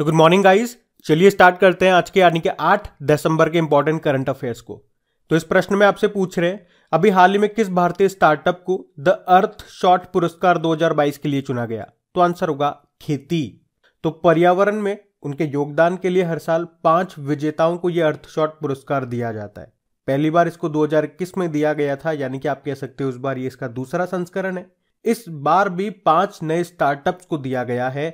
सो good morning guys चलिए start करते हैं आज के यानी कि आठ दिसंबर के इंपॉर्टेंट करंट अफेयर्स को तो इस प्रश्न में आपसे पूछ रहे हैं अभी हाल ही में किस भारतीय स्टार्टअप को द अर्थ शॉर्ट पुरस्कार 2022 के लिए चुना गया तो आंसर होगा खेती तो पर्यावरण में उनके योगदान के लिए हर साल पांच विजेताओं को यह अर्थ शॉर्ट पुरस्कार दिया जाता है पहली बार इसको 2021 में दिया गया था यानी कि आप कह सकते हो उस बार ये इसका दूसरा संस्करण है इस बार भी पांच नए स्टार्टअप्स को दिया गया है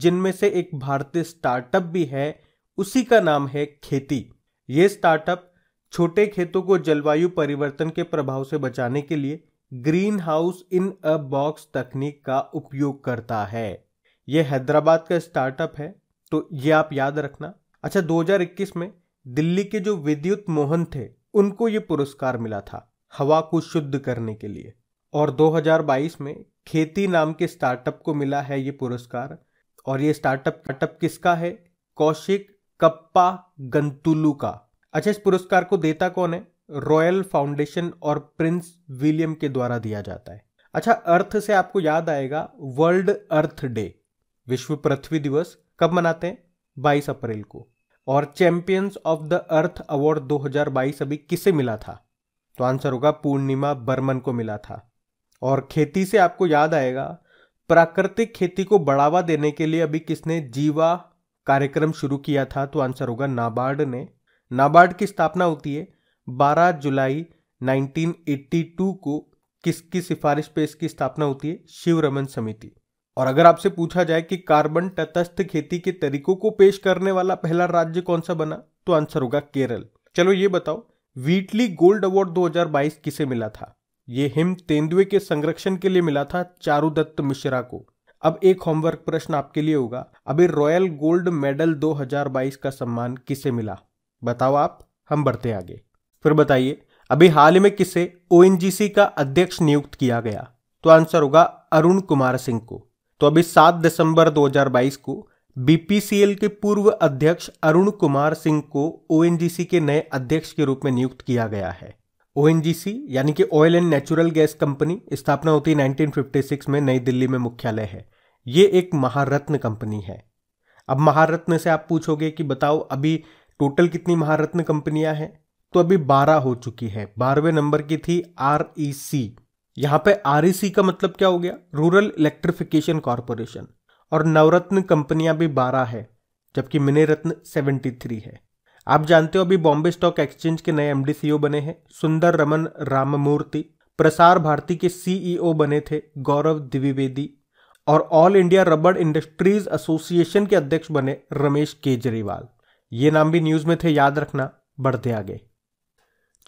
जिनमें से एक भारतीय स्टार्टअप भी है उसी का नाम है खेती ये स्टार्टअप छोटे खेतों को जलवायु परिवर्तन के प्रभाव से बचाने के लिए greenhouse in a box तकनीक का उपयोग करता है ये हैदराबाद का स्टार्टअप है तो ये आप याद रखना अच्छा 2021 में दिल्ली के जो विद्युत मोहन थे उनको ये पुरस्कार मिला था हवा को शुद्ध करने के लिए और 2022 में खेती नाम के स्टार्टअप को मिला है ये पुरस्कार और ये स्टार्टअप स्टार्टअप किसका है कौशिक कप्पा गंतुलू का अच्छा इस पुरस्कार को देता कौन है रॉयल फाउंडेशन और प्रिंस विलियम के द्वारा दिया जाता है अच्छा अर्थ से आपको याद आएगा वर्ल्ड अर्थ डे विश्व पृथ्वी दिवस कब मनाते हैं 22 अप्रैल को और Champions of the Earth Award 2022 अभी किसे मिला था तो आंसर होगा पूर्णिमा बर्मन को मिला था और खेती से आपको याद आएगा प्राकृतिक खेती को बढ़ावा देने के लिए अभी किसने जीवा कार्यक्रम शुरू किया था तो आंसर होगा नाबार्ड ने नाबार्ड की स्थापना होती है 12 जुलाई 1982 को किसकी सिफारिश पे इसकी स्थापना होती है शिवरमन समिति और अगर आपसे पूछा जाए कि कार्बन तटस्थ खेती के तरीकों को पेश करने वाला पहला राज्य कौन सा बना तो आंसर होगा केरल चलो ये बताओ वीटली गोल्ड अवार्ड 2022 किसे मिला था ये हिम तेंदुए के संरक्षण के लिए मिला था चारुदत्त मिश्रा को अब एक होमवर्क प्रश्न आपके लिए होगा अभी रॉयल गोल्ड मेडल 2022 का सम्मान किसे मिला बताओ आप हम बढ़ते आगे फिर बताइए अभी हाल ही में किसे ओ का अध्यक्ष नियुक्त किया गया तो आंसर होगा अरुण कुमार सिंह को तो अभी 7 दिसंबर 2022 को बीपीसीएल के पूर्व अध्यक्ष अरुण कुमार सिंह को ओ के नए अध्यक्ष के रूप में नियुक्त किया गया है ओ यानी कि oil and natural gas company स्थापना होती 1956 में नई दिल्ली में मुख्यालय है ये एक महारत्न कंपनी है अब महारत्न से आप पूछोगे कि बताओ अभी टोटल कितनी महारत्न कंपनियां हैं तो अभी 12 हो चुकी है बारहवें नंबर की थी आर ई सी यहां पर आर ई सी का मतलब क्या हो गया रूरल इलेक्ट्रिफिकेशन कॉरपोरेशन और नवरत्न कंपनियां भी 12 है जबकि मिनी रत्न थ्री है आप जानते हो अभी बॉम्बे स्टॉक एक्सचेंज के नए एमडी सीईओ e बने हैं सुंदर रमन राममूर्ति प्रसार भारती के सीईओ e बने थे गौरव द्विवेदी और All India Rubber Industries Association के अध्यक्ष बने रमेश केजरीवाल ये नाम भी न्यूज में थे याद रखना बढ़ते आगे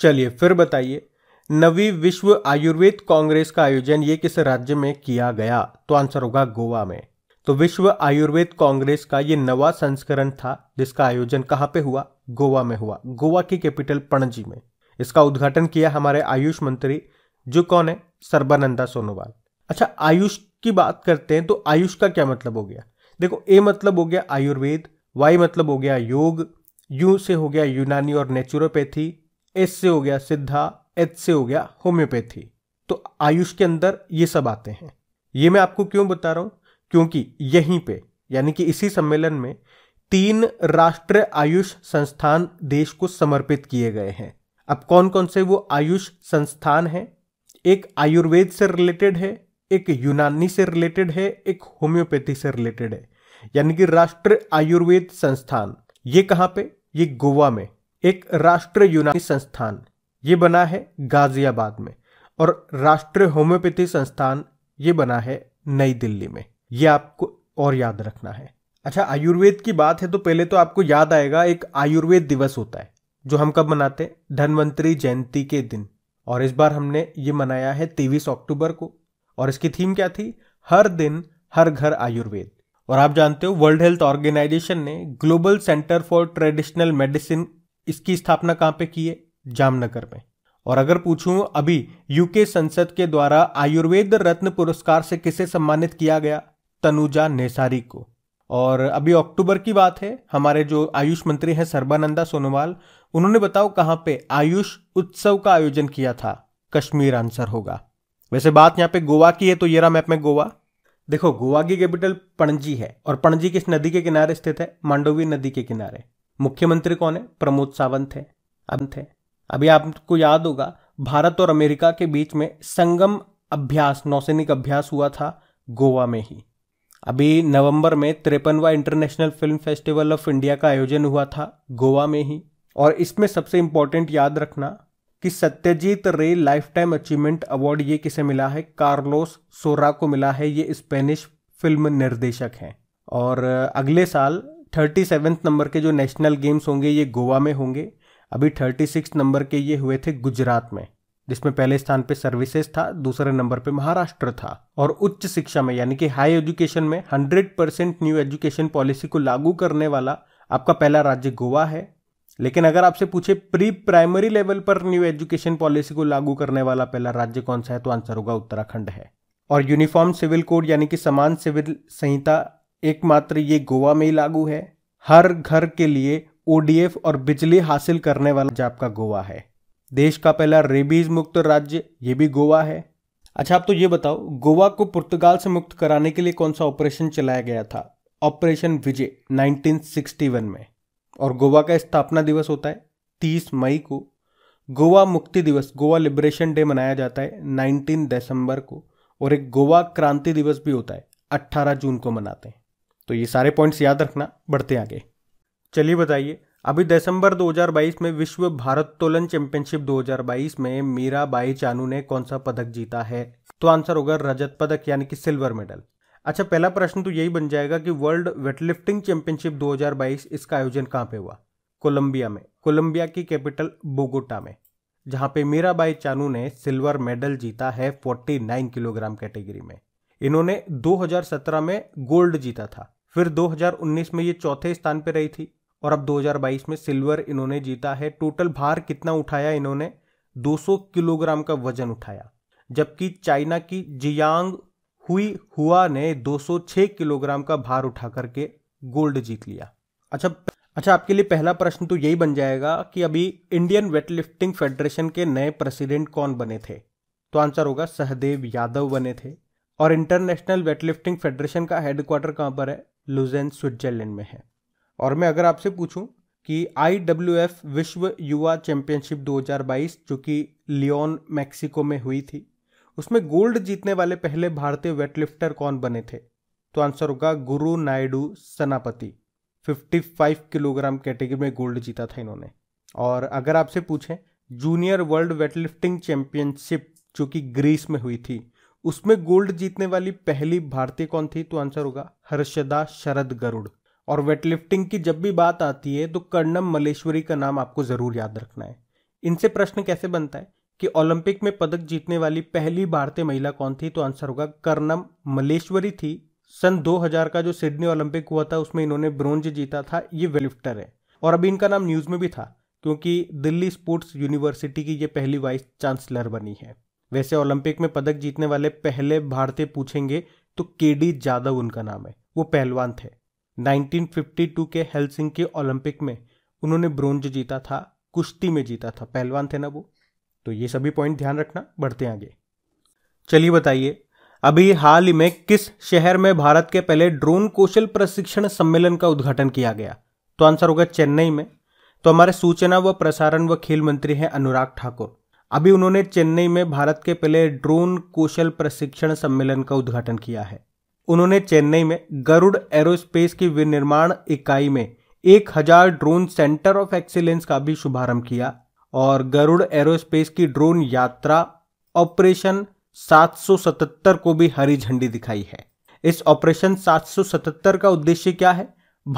चलिए फिर बताइए नवी विश्व आयुर्वेद कांग्रेस का आयोजन ये किस राज्य में किया गया तो आंसर होगा गोवा में तो विश्व आयुर्वेद कांग्रेस का ये नवा संस्करण था जिसका आयोजन कहां पे हुआ गोवा में हुआ गोवा की कैपिटल पणजी में इसका उद्घाटन किया हमारे आयुष मंत्री जो कौन है सर्बानंदा सोनोवाल अच्छा आयुष की बात करते हैं तो आयुष का क्या मतलब हो गया देखो ए मतलब हो गया आयुर्वेद वाई मतलब हो गया योग यू से हो गया यूनानी और नेचुरोपैथी एस से हो गया सिद्धा एच से हो गया होम्योपैथी तो आयुष के अंदर ये सब आते हैं ये मैं आपको क्यों बता रहा हूं क्योंकि यहीं पे यानी कि इसी सम्मेलन में तीन राष्ट्रीय आयुष संस्थान देश को समर्पित किए गए हैं अब कौन कौन से वो आयुष संस्थान हैं एक आयुर्वेद से रिलेटेड है एक यूनानी से रिलेटेड है एक होम्योपैथी से रिलेटेड है यानी कि राष्ट्रीय आयुर्वेद संस्थान ये कहाँ पे ये गोवा में एक राष्ट्रीय यूनानी संस्थान ये बना है गाजियाबाद में और राष्ट्रीय होम्योपैथी संस्थान ये बना है नई दिल्ली में ये आपको और याद रखना है अच्छा आयुर्वेद की बात है तो पहले तो आपको याद आएगा एक आयुर्वेद दिवस होता है जो हम कब मनाते हैं धनवंतरी जयंती के दिन और इस बार हमने ये मनाया है तेईस अक्टूबर को और इसकी थीम क्या थी हर दिन हर घर आयुर्वेद और आप जानते हो वर्ल्ड हेल्थ ऑर्गेनाइजेशन ने Global Centre for Traditional Medicine इसकी स्थापना कहाँ पे की है जामनगर में और अगर पूछूं अभी यूके संसद के द्वारा आयुर्वेद रत्न पुरस्कार से किसे सम्मानित किया गया तनुजा नेसारी को और अभी अक्टूबर की बात है हमारे जो आयुष मंत्री हैं सर्बानंदा सोनोवाल उन्होंने बताओ कहाँ पे आयुष उत्सव का आयोजन किया था कश्मीर आंसर होगा वैसे बात यहाँ पे गोवा की है तो ये मैप में गोवा देखो गोवा की कैपिटल पणजी है और पणजी किस नदी के किनारे स्थित है मांडोवी नदी के किनारे मुख्यमंत्री कौन है प्रमोद सावंत है अंत है अभी आपको याद होगा भारत और अमेरिका के बीच में संगम अभ्यास नौसैनिक अभ्यास हुआ था गोवा में ही अभी नवंबर में तिरपनवा International Film Festival of India का आयोजन हुआ था गोवा में ही और इसमें सबसे इम्पोर्टेंट याद रखना कि सत्यजीत रे लाइफ टाइम अचीवमेंट अवार्ड ये किसे मिला है कार्लोस सोरा को मिला है ये स्पेनिश फिल्म निर्देशक हैं और अगले साल थर्टी सेवन्थ नंबर के जो नेशनल गेम्स होंगे ये गोवा में होंगे अभी थर्टी सिक्स नंबर के ये हुए थे गुजरात में जिसमें पहले स्थान पे सर्विसेज था दूसरे नंबर पे महाराष्ट्र था और उच्च शिक्षा में यानी कि हाई एजुकेशन में 100 परसेंट न्यू एजुकेशन पॉलिसी को लागू करने वाला आपका पहला राज्य गोवा है लेकिन अगर आपसे पूछे प्री प्राइमरी लेवल पर न्यू एजुकेशन पॉलिसी को लागू करने वाला पहला राज्य कौन सा है तो आंसर होगा उत्तराखंड है और यूनिफॉर्म सिविल कोड यानी कि समान सिविल संहिता एकमात्र ये गोवा में ही लागू है हर घर के लिए ओडीएफ और बिजली हासिल करने वाला आपका गोवा है देश का पहला रेबीज मुक्त राज्य ये भी गोवा है अच्छा आप तो ये बताओ गोवा को पुर्तगाल से मुक्त कराने के लिए कौन सा ऑपरेशन चलाया गया था ऑपरेशन विजय 1961 में और गोवा का स्थापना दिवस होता है 30 मई को गोवा मुक्ति दिवस गोवा लिबरेशन डे मनाया जाता है 19 दिसंबर को और एक गोवा क्रांति दिवस भी होता है 18 जून को मनाते हैं तो ये सारे पॉइंट्स याद रखना बढ़ते आगे चलिए बताइए अभी दिसंबर 2022 में विश्व भारोत्तोलन चैंपियनशिप 2022 में मीराबाई चानू ने कौन सा पदक जीता है तो आंसर होगा रजत पदक यानी कि सिल्वर मेडल अच्छा पहला प्रश्न तो यही बन जाएगा कि वर्ल्ड वेटलिफ्टिंग चैंपियनशिप 2022 इसका आयोजन कहाँ पे हुआ कोलंबिया में कोलंबिया की कैपिटल बोगोटा में जहाँ पे मीराबाई चानू ने सिल्वर मेडल जीता है 49 किलोग्राम कैटेगरी में इन्होंने 2017 में गोल्ड जीता था फिर 2019 में ये चौथे स्थान पर रही थी और अब 2022 में सिल्वर इन्होंने जीता है टोटल भार कितना उठाया इन्होंने 200 किलोग्राम का वजन उठाया जबकि चाइना की जियांग हुई हुआ ने 206 किलोग्राम का भार उठा करके गोल्ड जीत लिया अच्छा अच्छा आपके लिए पहला प्रश्न तो यही बन जाएगा कि अभी इंडियन वेटलिफ्टिंग फेडरेशन के नए प्रेसिडेंट कौन बने थे तो आंसर होगा सहदेव यादव बने थे और इंटरनेशनल वेटलिफ्टिंग फेडरेशन का हेडक्वार्टर कहां पर है लुजेन स्विट्जरलैंड में है और मैं अगर आपसे पूछूं कि आई विश्व युवा चैंपियनशिप 2022 जो कि लियोन मैक्सिको में हुई थी उसमें गोल्ड जीतने वाले पहले भारतीय वेटलिफ्टर कौन बने थे तो आंसर होगा गुरु नायडू सनापति 55 किलोग्राम कैटेगरी में गोल्ड जीता था इन्होंने और अगर आपसे पूछें जूनियर वर्ल्ड वेटलिफ्टिंग चैंपियनशिप जो कि ग्रीस में हुई थी उसमें गोल्ड जीतने वाली पहली भारतीय कौन थी तो आंसर होगा हर्षदा शरद गरुड़ और वेटलिफ्टिंग की जब भी बात आती है तो कर्णम मलेश्वरी का नाम आपको ज़रूर याद रखना है इनसे प्रश्न कैसे बनता है कि ओलंपिक में पदक जीतने वाली पहली भारतीय महिला कौन थी तो आंसर होगा कर्णम मलेश्वरी थी सन 2000 का जो सिडनी ओलंपिक हुआ था उसमें इन्होंने ब्रोंज जीता था ये वेलिफ्टर है और अभी इनका नाम न्यूज़ में भी था क्योंकि दिल्ली स्पोर्ट्स यूनिवर्सिटी की ये पहली वाइस चांसलर बनी है वैसे ओलंपिक में पदक जीतने वाले पहले भारतीय पूछेंगे तो के डी जादव उनका नाम है वो पहलवान थे 1952 के हेलसिंग के ओलंपिक में उन्होंने ब्रोंज जीता था कुश्ती में जीता था पहलवान थे ना वो तो ये सभी पॉइंट ध्यान रखना बढ़ते आगे चलिए बताइए अभी हाल ही में किस शहर में भारत के पहले ड्रोन कौशल प्रशिक्षण सम्मेलन का उद्घाटन किया गया तो आंसर होगा चेन्नई में तो हमारे सूचना व प्रसारण व खेल मंत्री हैं अनुराग ठाकुर अभी उन्होंने चेन्नई में भारत के पहले ड्रोन कौशल प्रशिक्षण सम्मेलन का उद्घाटन किया है उन्होंने चेन्नई में गरुड़ एरोस्पेस की विनिर्माण इकाई में एक हजार ड्रोन सेंटर ऑफ एक्सीलेंस का भी शुभारंभ किया और गरुड़ एरोस्पेस की ड्रोन यात्रा ऑपरेशन 777 को भी हरी झंडी दिखाई है इस ऑपरेशन 777 का उद्देश्य क्या है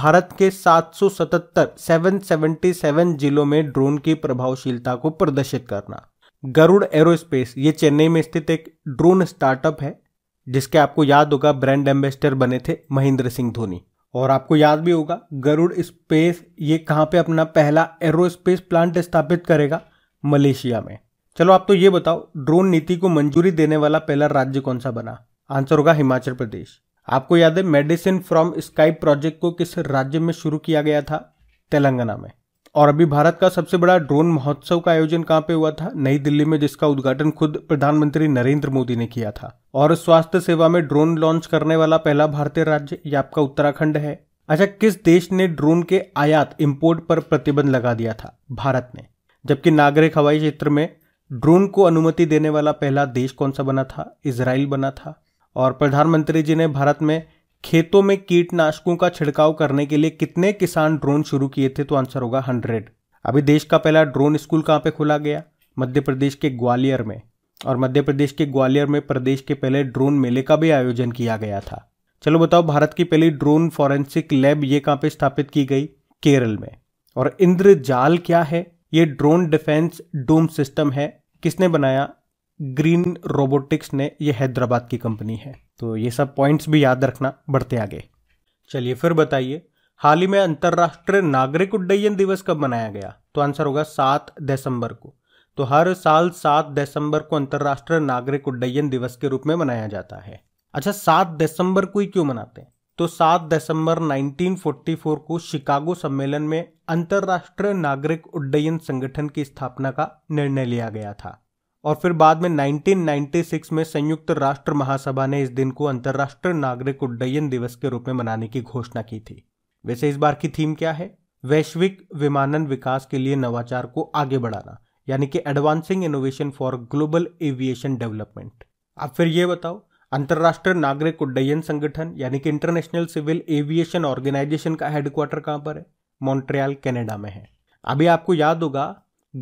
भारत के 777 777 जिलों में ड्रोन की प्रभावशीलता को प्रदर्शित करना गरुड़ एरोस्पेस ये चेन्नई में स्थित एक ड्रोन स्टार्टअप है जिसके आपको याद होगा ब्रांड एम्बेसडर बने थे महेंद्र सिंह धोनी और आपको याद भी होगा गरुड़ स्पेस ये कहाँ पे अपना पहला एरोस्पेस प्लांट स्थापित करेगा मलेशिया में चलो आप तो ये बताओ ड्रोन नीति को मंजूरी देने वाला पहला राज्य कौन सा बना आंसर होगा हिमाचल प्रदेश आपको याद है मेडिसिन फ्रॉम स्काई प्रोजेक्ट को किस राज्य में शुरू किया गया था तेलंगाना में और अभी भारत का सबसे बड़ा ड्रोन महोत्सव का आयोजन कहाँ पे हुआ था नई दिल्ली में जिसका उद्घाटन खुद प्रधानमंत्री नरेंद्र मोदी ने किया था और स्वास्थ्य सेवा में ड्रोन लॉन्च करने वाला पहला भारतीय राज्य या आपका उत्तराखंड है अच्छा किस देश ने ड्रोन के आयात इम्पोर्ट पर प्रतिबंध लगा दिया था भारत ने जबकि नागरिक हवाई क्षेत्र में ड्रोन को अनुमति देने वाला पहला देश कौन सा बना था इसराइल बना था और प्रधानमंत्री जी ने भारत में खेतों में कीटनाशकों का छिड़काव करने के लिए कितने किसान ड्रोन शुरू किए थे तो आंसर होगा हंड्रेड अभी देश का पहला ड्रोन स्कूल कहाँ पे खोला गया मध्य प्रदेश के ग्वालियर में और मध्य प्रदेश के ग्वालियर में प्रदेश के पहले ड्रोन मेले का भी आयोजन किया गया था चलो बताओ भारत की पहली ड्रोन फॉरेंसिक लैब ये कहाँ पे स्थापित की गई केरल में और इंद्रजाल क्या है ये ड्रोन डिफेंस डोम सिस्टम है किसने बनाया ग्रीन रोबोटिक्स ने यह हैदराबाद की कंपनी है तो ये सब पॉइंट्स भी याद रखना बढ़ते आगे चलिए फिर बताइए हाल ही में अंतर्राष्ट्रीय नागरिक उड्डयन दिवस कब मनाया गया तो आंसर होगा सात दिसंबर को तो हर साल सात दिसंबर को अंतर्राष्ट्रीय नागरिक उड्डयन दिवस के रूप में मनाया जाता है अच्छा सात दिसंबर को ही क्यों मनाते हैं तो सात दिसंबर 1944 को शिकागो सम्मेलन में अंतर्राष्ट्रीय नागरिक उड्डयन संगठन की स्थापना का निर्णय लिया गया था और फिर बाद में 1996 में संयुक्त राष्ट्र महासभा ने इस दिन को अंतर्राष्ट्रीय नागरिक उड्डयन दिवस के रूप में मनाने की घोषणा की थी वैसे इस बार की थीम क्या है वैश्विक विमानन विकास के लिए नवाचार को आगे बढ़ाना यानी कि advancing innovation for global aviation development अब फिर ये बताओ अंतर्राष्ट्रीय नागरिक उड्डयन संगठन यानी कि इंटरनेशनल सिविल एविएशन ऑर्गेनाइजेशन का हेडक्वार्टर कहां पर है मॉन्ट्रियाल कनाडा में है अभी आपको याद होगा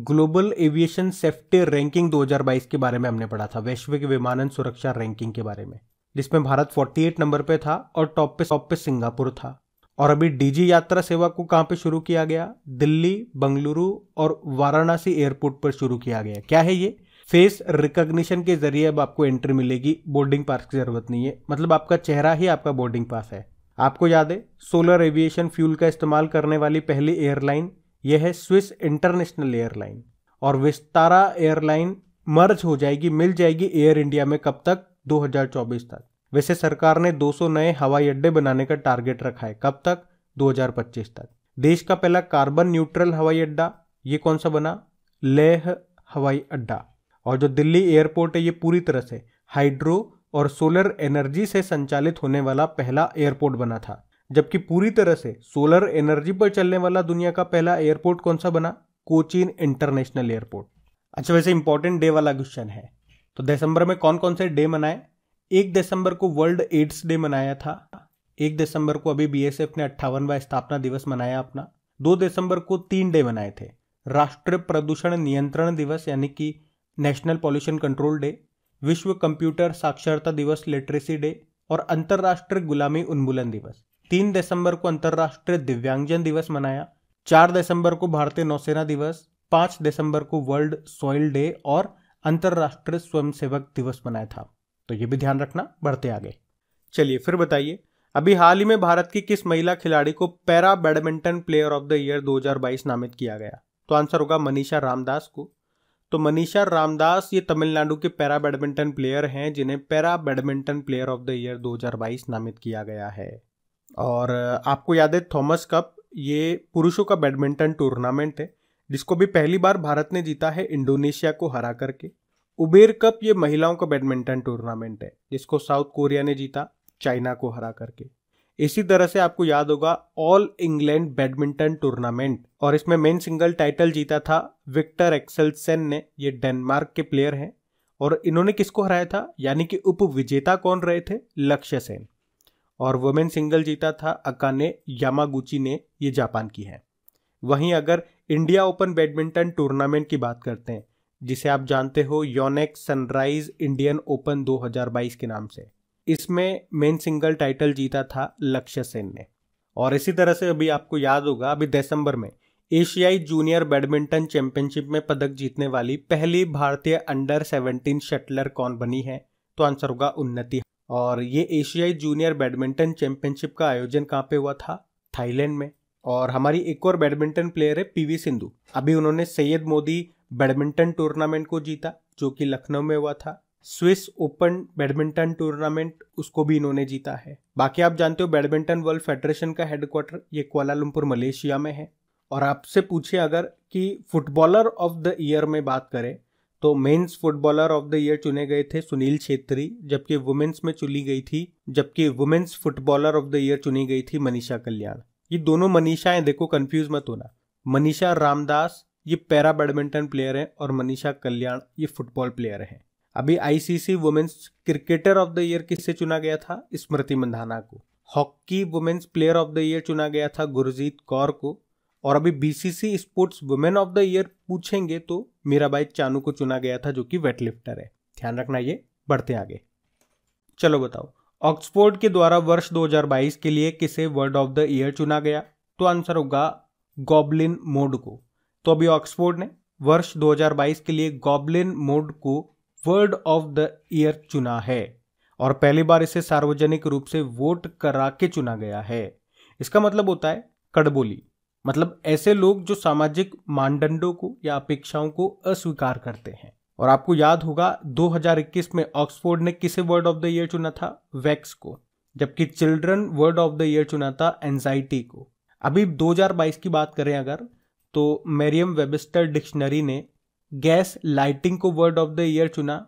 ग्लोबल एविएशन सेफ्टी रैंकिंग 2022 के बारे में हमने पढ़ा था वैश्विक विमानन सुरक्षा रैंकिंग के बारे में जिसमें भारत 48 नंबर पे था और टॉप पे टॉप पे सिंगापुर था और अभी डीजी यात्रा सेवा को कहाँ पे शुरू किया गया दिल्ली बंगलुरु और वाराणसी एयरपोर्ट पर शुरू किया गया क्या है ये फेस रिकॉग्निशन के जरिए अब आपको एंट्री मिलेगी बोर्डिंग पास की जरूरत नहीं है मतलब आपका चेहरा ही आपका बोर्डिंग पास है आपको याद है सोलर एविएशन फ्यूल का इस्तेमाल करने वाली पहली एयरलाइन यह है स्विस इंटरनेशनल एयरलाइन और विस्तारा एयरलाइन मर्ज हो जाएगी मिल जाएगी एयर इंडिया में कब तक 2024 तक वैसे सरकार ने 200 नए हवाई अड्डे बनाने का टारगेट रखा है कब तक 2025 तक देश का पहला कार्बन न्यूट्रल हवाई अड्डा ये कौन सा बना लेह हवाई अड्डा और जो दिल्ली एयरपोर्ट है ये पूरी तरह से हाइड्रो और सोलर एनर्जी से संचालित होने वाला पहला एयरपोर्ट बना था जबकि पूरी तरह से सोलर एनर्जी पर चलने वाला दुनिया का पहला एयरपोर्ट कौन सा बना कोचीन इंटरनेशनल एयरपोर्ट अच्छा वैसे इंपॉर्टेंट डे वाला क्वेश्चन है तो दिसंबर में कौन कौन से डे मनाए एक दिसंबर को वर्ल्ड एड्स डे मनाया था एक दिसंबर को अभी बीएसएफ ने अट्ठावनवा स्थापना दिवस मनाया अपना दो दिसंबर को तीन डे मनाए थे राष्ट्रीय प्रदूषण नियंत्रण दिवस यानी कि नेशनल पॉल्यूशन कंट्रोल डे विश्व कंप्यूटर साक्षरता दिवस लिटरेसी डे और अंतर्राष्ट्रीय गुलामी उन्मूलन दिवस तीन दिसंबर को अंतर्राष्ट्रीय दिव्यांगजन दिवस मनाया चार दिसंबर को भारतीय नौसेना दिवस पांच दिसंबर को वर्ल्ड सॉइल डे और अंतर्राष्ट्रीय स्वयंसेवक दिवस मनाया था तो ये भी ध्यान रखना बढ़ते आगे चलिए फिर बताइए अभी हाल ही में भारत की किस महिला खिलाड़ी को para badminton player of the year 2022 नामित किया गया तो आंसर होगा मनीषा रामदास को तो मनीषा रामदास ये तमिलनाडु के पैरा बैडमिंटन प्लेयर हैं जिन्हें para badminton player of the year 2022 नामित किया गया है और आपको याद है थॉमस कप ये पुरुषों का बैडमिंटन टूर्नामेंट है जिसको भी पहली बार भारत ने जीता है इंडोनेशिया को हरा करके उबेर कप ये महिलाओं का बैडमिंटन टूर्नामेंट है जिसको साउथ कोरिया ने जीता चाइना को हरा करके इसी तरह से आपको याद होगा ऑल इंग्लैंड बैडमिंटन टूर्नामेंट और इसमें मेन सिंगल टाइटल जीता था विक्टर एक्सेलसेन ने ये डेनमार्क के प्लेयर हैं और इन्होंने किसको हराया था यानी कि उप विजेता कौन रहे थे लक्ष्य सेन और वुमेन सिंगल जीता था अकाने यामागुची ने ये जापान की है वहीं अगर इंडिया ओपन बैडमिंटन टूर्नामेंट की बात करते हैं जिसे आप जानते हो योनेक सनराइज इंडियन ओपन 2022 के नाम से इसमें मेन सिंगल टाइटल जीता था लक्ष्य सेन ने और इसी तरह से अभी आपको याद होगा अभी दिसंबर में एशियाई जूनियर बैडमिंटन चैंपियनशिप में पदक जीतने वाली पहली भारतीय अंडर 17 शटलर कौन बनी है तो आंसर होगा उन्नति और ये एशियाई जूनियर बैडमिंटन चैंपियनशिप का आयोजन कहाँ पे हुआ था थाईलैंड में और हमारी एक और बैडमिंटन प्लेयर है पीवी सिंधु अभी उन्होंने सैयद मोदी बैडमिंटन टूर्नामेंट को जीता जो कि लखनऊ में हुआ था स्विस ओपन बैडमिंटन टूर्नामेंट उसको भी इन्होंने जीता है बाकी आप जानते हो बैडमिंटन वर्ल्ड फेडरेशन का हेडक्वार्टर ये कुआलालंपुर मलेशिया में है और आपसे पूछे अगर कि फुटबॉलर ऑफ द ईयर में बात करें तो men's footballer of the year चुने गए थे सुनील छेत्री जबकि वुमेन्स में चुनी गई थी जबकि women's footballer of the year चुनी गई थी मनीषा कल्याण ये दोनों मनीषाएं देखो कंफ्यूज मत होना मनीषा रामदास ये पैरा बैडमिंटन प्लेयर हैं और मनीषा कल्याण ये फुटबॉल प्लेयर हैं अभी ICC women's cricketer of the year किससे चुना गया था स्मृति मंधाना को hockey women's player of the year चुना गया था गुरजीत कौर को और अभी BCC sports women of the year पूछेंगे तो मीराबाई चानू को चुना गया था जो कि वेट लिफ्टर है ध्यान रखना ये बढ़ते आगे चलो बताओ ऑक्सफोर्ड के द्वारा वर्ष 2022 के लिए किसे वर्ड ऑफ द ईयर चुना गया तो आंसर होगा गॉबलिन मोड को तो अभी ऑक्सफोर्ड ने वर्ष 2022 के लिए गॉबलिन मोड को वर्ड ऑफ द ईयर चुना है और पहली बार इसे सार्वजनिक रूप से वोट करा के चुना गया है इसका मतलब होता है कड़बोली मतलब ऐसे लोग जो सामाजिक मानदंडों को या अपेक्षाओं को अस्वीकार करते हैं और आपको याद होगा 2021 में ऑक्सफोर्ड ने किसे वर्ड ऑफ द ईयर चुना था वैक्स को जबकि children word of the year चुना था एनजाइटी को अभी 2022 की बात करें अगर तो मेरियम वेबस्टर डिक्शनरी ने गैस लाइटिंग को वर्ड ऑफ द ईयर चुना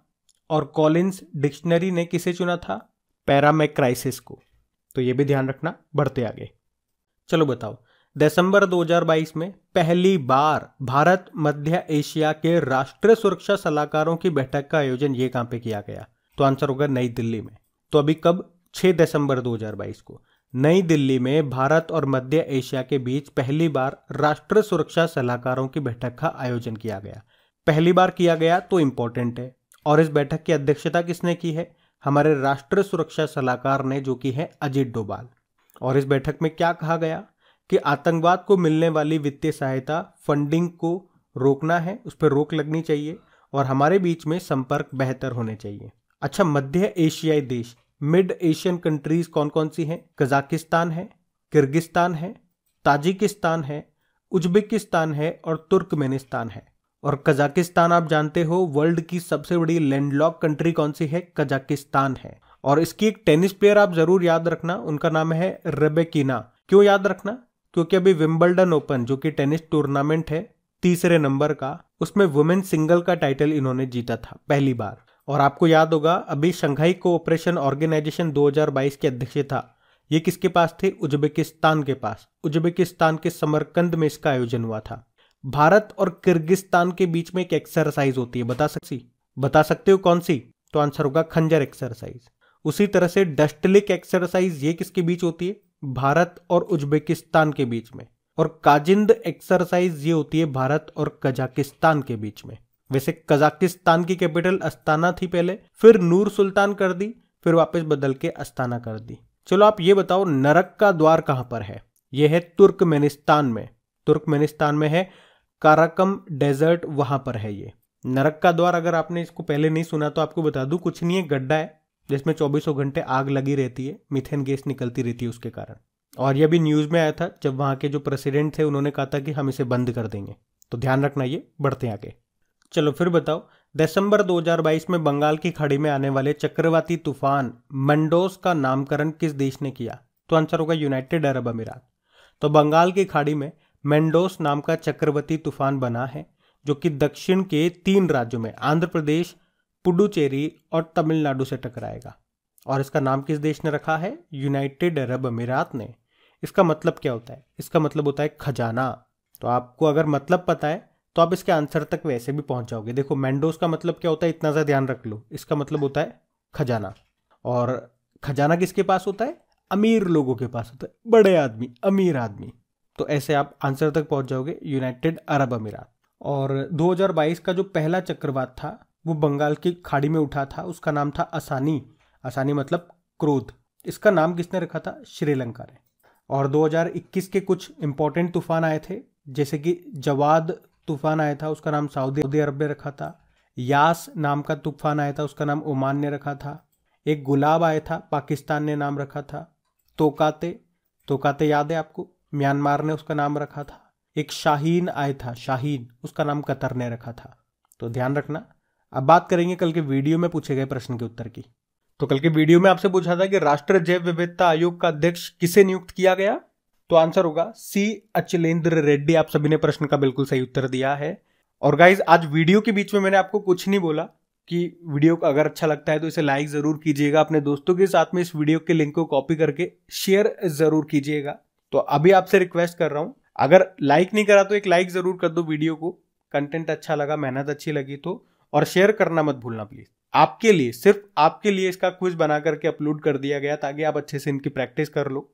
और कॉलिंस डिक्शनरी ने किसे चुना था पैरामेक क्राइसिस को तो ये भी ध्यान रखना बढ़ते आगे चलो बताओ दिसंबर 2022 में पहली बार भारत मध्य एशिया के राष्ट्रीय सुरक्षा सलाहकारों की बैठक का आयोजन ये कहां पे किया गया तो आंसर होगा नई दिल्ली में तो अभी कब 6 दिसंबर 2022 को नई दिल्ली में भारत और मध्य एशिया के बीच पहली बार राष्ट्रीय सुरक्षा सलाहकारों की बैठक का आयोजन किया गया पहली बार किया गया तो इम्पोर्टेंट है और इस बैठक की अध्यक्षता किसने की है हमारे राष्ट्रीय सुरक्षा सलाहकार ने जो की है अजीत डोभाल और इस बैठक में क्या कहा गया कि आतंकवाद को मिलने वाली वित्तीय सहायता फंडिंग को रोकना है उस पर रोक लगनी चाहिए और हमारे बीच में संपर्क बेहतर होने चाहिए अच्छा मध्य एशियाई देश मिड एशियन कंट्रीज कौन कौन सी हैं कजाकिस्तान है किर्गिस्तान है ताजिकिस्तान है उज्बेकिस्तान है और तुर्कमेनिस्तान है और कजाकिस्तान आप जानते हो वर्ल्ड की सबसे बड़ी लैंडलॉक कंट्री कौन सी है कजाकिस्तान है और इसकी एक टेनिस प्लेयर आप जरूर याद रखना उनका नाम है रेबेकिना क्यों याद रखना क्योंकि अभी विम्बलडन ओपन जो कि टेनिस टूर्नामेंट है तीसरे नंबर का उसमें वुमेन सिंगल का टाइटल इन्होंने जीता था पहली बार और आपको याद होगा अभी शंघाई कोऑपरेशन ऑर्गेनाइजेशन 2022 के अध्यक्ष था ये किसके पास थे उज्बेकिस्तान के पास उज्बेकिस्तान के समरकंद में इसका आयोजन हुआ था भारत और किर्गिस्तान के बीच में एक एक्सरसाइज होती है बता सकती बता सकते हो कौन सी तो आंसर होगा खंजर एक्सरसाइज उसी तरह से डस्टलिक एक्सरसाइज ये किसके बीच होती है भारत और उज्बेकिस्तान के बीच में और काजिंद एक्सरसाइज ये होती है भारत और कजाकिस्तान के बीच में वैसे कजाकिस्तान की कैपिटल अस्ताना थी पहले फिर नूर सुल्तान कर दी फिर वापस बदल के अस्ताना कर दी चलो आप ये बताओ नरक का द्वार कहाँ पर है यह है तुर्कमेनिस्तान में तुर्कमेनिस्तान में है काराकम डेजर्ट वहां पर है ये नरक का द्वार अगर आपने इसको पहले नहीं सुना तो आपको बता दूं कुछ नहीं है गड्ढा है जिसमें चौबीसों घंटे आग लगी रहती है मिथेन गैस निकलती रहती है उसके कारण और यह भी न्यूज़ में आया था जब वहाँ के जो प्रेसिडेंट थे उन्होंने कहा था कि हम इसे बंद कर देंगे तो ध्यान रखना ये बढ़ते आगे चलो फिर बताओ दिसंबर 2022 में बंगाल की खाड़ी में आने वाले चक्रवाती तूफान मंडोस का नामकरण किस देश ने किया तो आंसर होगा यूनाइटेड अरब अमीरात तो बंगाल की खाड़ी में मेंडोस नाम का चक्रवाती तूफान बना है जो कि दक्षिण के तीन राज्यों में आंध्र प्रदेश पुडुचेरी और तमिलनाडु से टकराएगा और इसका नाम किस देश ने रखा है यूनाइटेड अरब अमीरात ने इसका मतलब क्या होता है इसका मतलब होता है खजाना तो आपको अगर मतलब पता है तो आप इसके आंसर तक वैसे भी पहुंच जाओगे देखो मैंडोज का मतलब क्या होता है इतना सा ध्यान रख लो इसका मतलब होता है खजाना और खजाना किसके पास होता है अमीर लोगों के पास होता है बड़े आदमी अमीर आदमी तो ऐसे आप आंसर तक पहुंच जाओगे यूनाइटेड अरब अमीरात और 2022 का जो पहला चक्रवात था वो बंगाल की खाड़ी में उठा था उसका नाम था असानी असानी मतलब क्रोध इसका नाम किसने रखा था श्रीलंका ने और 2021 के कुछ इंपॉर्टेंट तूफान आए थे जैसे कि जवाद तूफान आया था उसका नाम सऊदी अरब ने रखा था यास नाम का तूफान आया था उसका नाम ओमान ने रखा था एक गुलाब आया था पाकिस्तान ने नाम रखा था तोकाते तोकाते याद है आपको म्यांमार ने उसका नाम रखा था एक शाहीन आया था शाहीन उसका नाम कतर ने रखा था तो ध्यान रखना अब बात करेंगे कल के वीडियो में पूछे गए प्रश्न के उत्तर की तो कल के वीडियो में आपसे पूछा था कि राष्ट्रीय जैव विविधता आयोग का अध्यक्ष किसे नियुक्त किया गया तो आंसर होगा सी अचलेंद्र रेड्डी आप सभी ने प्रश्न का बिल्कुल सही उत्तर दिया है और गाइज आज वीडियो के बीच में मैंने आपको कुछ नहीं बोला कि वीडियो को अगर अच्छा लगता है तो इसे लाइक ज़रूर कीजिएगा अपने दोस्तों के साथ में इस वीडियो के लिंक को कॉपी करके शेयर ज़रूर कीजिएगा तो अभी आपसे रिक्वेस्ट कर रहा हूं अगर लाइक नहीं करा तो एक लाइक ज़रूर कर दो वीडियो को कंटेंट अच्छा लगा मेहनत अच्छी लगी तो और शेयर करना मत भूलना प्लीज़ आपके लिए सिर्फ आपके लिए इसका क्विज बना करके अपलोड कर दिया गया ताकि आप अच्छे से इनकी प्रैक्टिस कर लो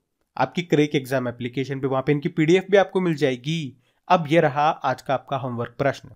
आपकी क्रेक एग्जाम एप्लीकेशन पे वहां पे इनकी पीडीएफ भी आपको मिल जाएगी अब ये रहा आज का आपका होमवर्क प्रश्न